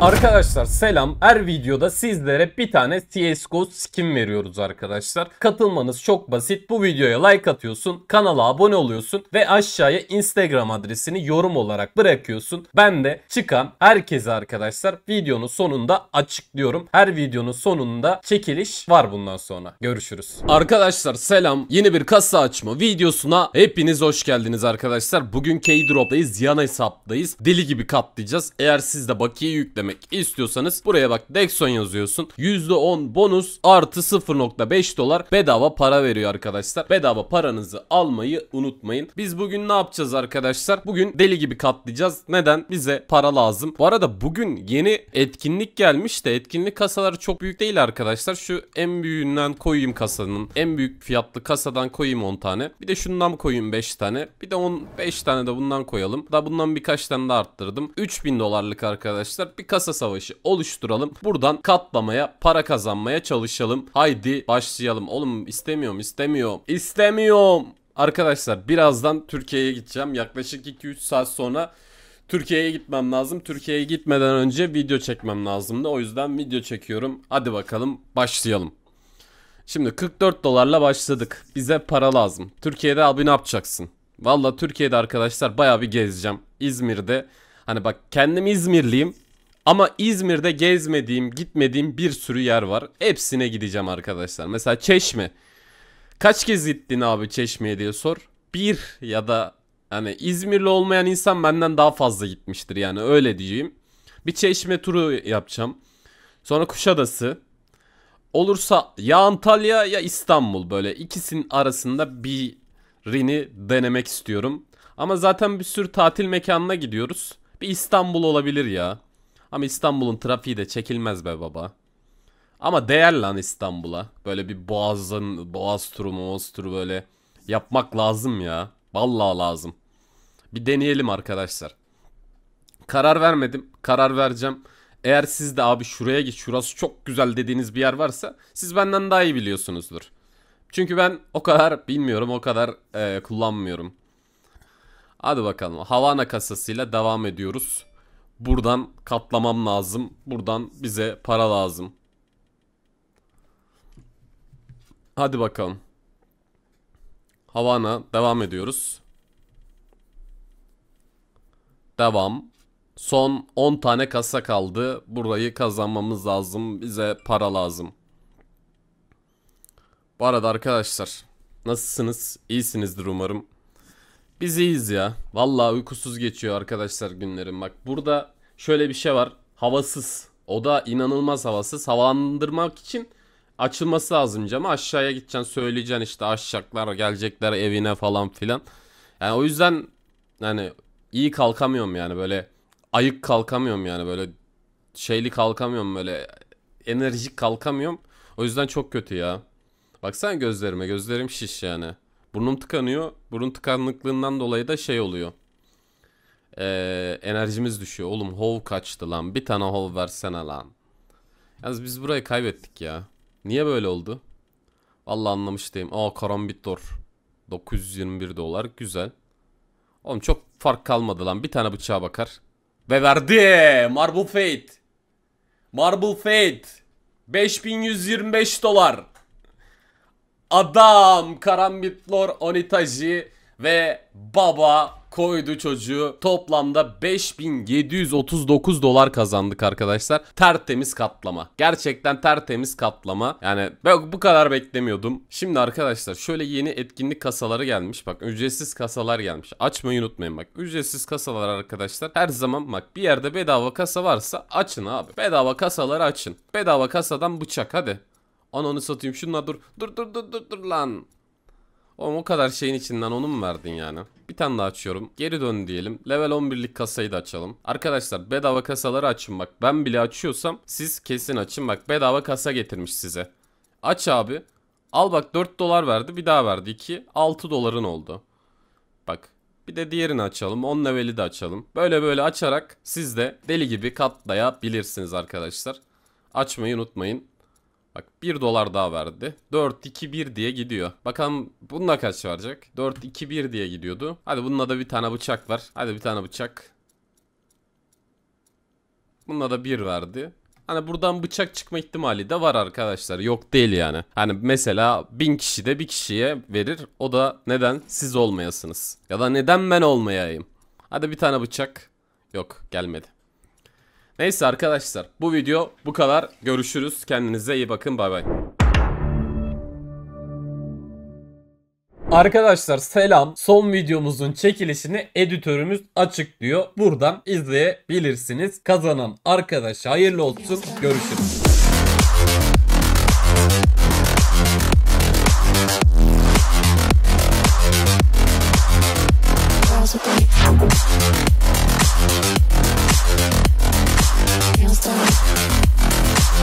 Arkadaşlar selam. Her videoda sizlere bir tane CSGO skin veriyoruz arkadaşlar. Katılmanız çok basit. Bu videoya like atıyorsun, kanala abone oluyorsun ve aşağıya Instagram adresini yorum olarak bırakıyorsun. Ben de çıkan herkese arkadaşlar videonun sonunda açıklıyorum. Her videonun sonunda çekiliş var bundan sonra. Görüşürüz. Arkadaşlar selam. Yeni bir kasa açma videosuna hepiniz hoş geldiniz arkadaşlar. Bugün K-Drop'dayız. Yana hesaptayız. Deli gibi katlayacağız. Eğer siz de bakiye yükle ödemek istiyorsanız buraya bak Dexon yazıyorsun. %10 bonus artı 0.5 dolar bedava para veriyor arkadaşlar. Bedava paranızı almayı unutmayın. Biz bugün ne yapacağız arkadaşlar? Bugün deli gibi katlayacağız. Neden? Bize para lazım. Bu arada bugün yeni etkinlik gelmiş de etkinlik kasaları çok büyük değil arkadaşlar. Şu en büyüğünden koyayım kasanın. En büyük fiyatlı kasadan koyayım 10 tane. Bir de şundan koyayım 5 tane. Bir de 15 tane de bundan koyalım. daha bundan birkaç tane de arttırdım. 3000 dolarlık arkadaşlar. Bir kasa savaşı oluşturalım. Buradan katlamaya, para kazanmaya çalışalım. Haydi başlayalım. Oğlum istemiyorum, istemiyorum. İstemiyorum. Arkadaşlar birazdan Türkiye'ye gideceğim. Yaklaşık 2-3 saat sonra Türkiye'ye gitmem lazım. Türkiye'ye gitmeden önce video çekmem lazımdı. O yüzden video çekiyorum. Hadi bakalım başlayalım. Şimdi 44 dolarla başladık. Bize para lazım. Türkiye'de abi ne yapacaksın? Valla Türkiye'de arkadaşlar baya bir gezeceğim. İzmir'de hani bak kendim İzmirliyim. Ama İzmir'de gezmediğim, gitmediğim bir sürü yer var. Hepsine gideceğim arkadaşlar. Mesela Çeşme. Kaç kez gittin abi Çeşme'ye diye sor. Bir ya da hani İzmirli olmayan insan benden daha fazla gitmiştir yani öyle diyeyim. Bir Çeşme turu yapacağım. Sonra Kuşadası. Olursa ya Antalya ya İstanbul böyle ikisinin arasında bir rini denemek istiyorum. Ama zaten bir sürü tatil mekanına gidiyoruz. Bir İstanbul olabilir ya. Ama İstanbul'un trafiği de çekilmez be baba. Ama değer lan İstanbul'a. Böyle bir boğazın, boğaz turu, moğaz turu böyle yapmak lazım ya. Vallahi lazım. Bir deneyelim arkadaşlar. Karar vermedim. Karar vereceğim. Eğer siz de abi şuraya git şurası çok güzel dediğiniz bir yer varsa siz benden daha iyi biliyorsunuzdur. Çünkü ben o kadar bilmiyorum o kadar e, kullanmıyorum. Hadi bakalım Havana kasasıyla devam ediyoruz. Buradan katlamam lazım. Buradan bize para lazım. Hadi bakalım. Havana devam ediyoruz. Devam. Son 10 tane kasa kaldı. Burayı kazanmamız lazım. Bize para lazım. Bu arada arkadaşlar nasılsınız? İyisinizdir umarım. Biz iyiyiz ya. Vallahi uykusuz geçiyor arkadaşlar günlerim. Bak burada şöyle bir şey var. Havasız. O da inanılmaz havasız. Havalandırmak için açılması lazım camı. Aşağıya gideceksin söyleyeceksin işte aşacaklar gelecekler evine falan filan. Yani o yüzden yani iyi kalkamıyorum yani böyle ayık kalkamıyorum yani böyle şeyli kalkamıyorum böyle enerjik kalkamıyorum. O yüzden çok kötü ya. Baksana gözlerime gözlerim şiş yani. Burnum tıkanıyor. Burun tıkanıklığından dolayı da şey oluyor. Ee, enerjimiz düşüyor. Oğlum hov kaçtı lan. Bir tane hov versene lan. Yalnız biz burayı kaybettik ya. Niye böyle oldu? Vallahi anlamış değilim. Aa karambitor. 921 dolar. Güzel. Oğlum çok fark kalmadı lan. Bir tane bıçağa bakar. Ve verdi. Marble Fate. Marble Fate. 5125 dolar adam Karambitlor Onitaji ve baba koydu çocuğu. Toplamda 5739 dolar kazandık arkadaşlar. Tertemiz katlama. Gerçekten tertemiz katlama. Yani ben bu kadar beklemiyordum. Şimdi arkadaşlar şöyle yeni etkinlik kasaları gelmiş. Bak ücretsiz kasalar gelmiş. Açmayı unutmayın bak. Ücretsiz kasalar arkadaşlar. Her zaman bak bir yerde bedava kasa varsa açın abi. Bedava kasaları açın. Bedava kasadan bıçak hadi. Ananı satayım şunlar dur. Dur dur dur dur dur lan. Oğlum o kadar şeyin içinden onu mu verdin yani? Bir tane daha açıyorum. Geri dön diyelim. Level 11'lik kasayı da açalım. Arkadaşlar bedava kasaları açın bak. Ben bile açıyorsam siz kesin açın bak. Bedava kasa getirmiş size. Aç abi. Al bak 4 dolar verdi bir daha verdi 2. 6 doların oldu. Bak bir de diğerini açalım. 10 leveli de açalım. Böyle böyle açarak siz de deli gibi katlayabilirsiniz arkadaşlar. Açmayı unutmayın. Bak 1 dolar daha verdi. 4, 2, 1 diye gidiyor. Bakalım bununla kaç verecek? 4, 2, 1 diye gidiyordu. Hadi bununla da bir tane bıçak var. Hadi bir tane bıçak. Bununla da 1 verdi. Hani buradan bıçak çıkma ihtimali de var arkadaşlar. Yok değil yani. Hani mesela bin kişi de bir kişiye verir. O da neden siz olmayasınız? Ya da neden ben olmayayım? Hadi bir tane bıçak. Yok gelmedi. Neyse arkadaşlar bu video bu kadar. Görüşürüz. Kendinize iyi bakın. Bay bay. Arkadaşlar selam. Son videomuzun çekilişini editörümüz açıklıyor. Buradan izleyebilirsiniz. Kazanan arkadaş hayırlı olsun. Görüşürüz.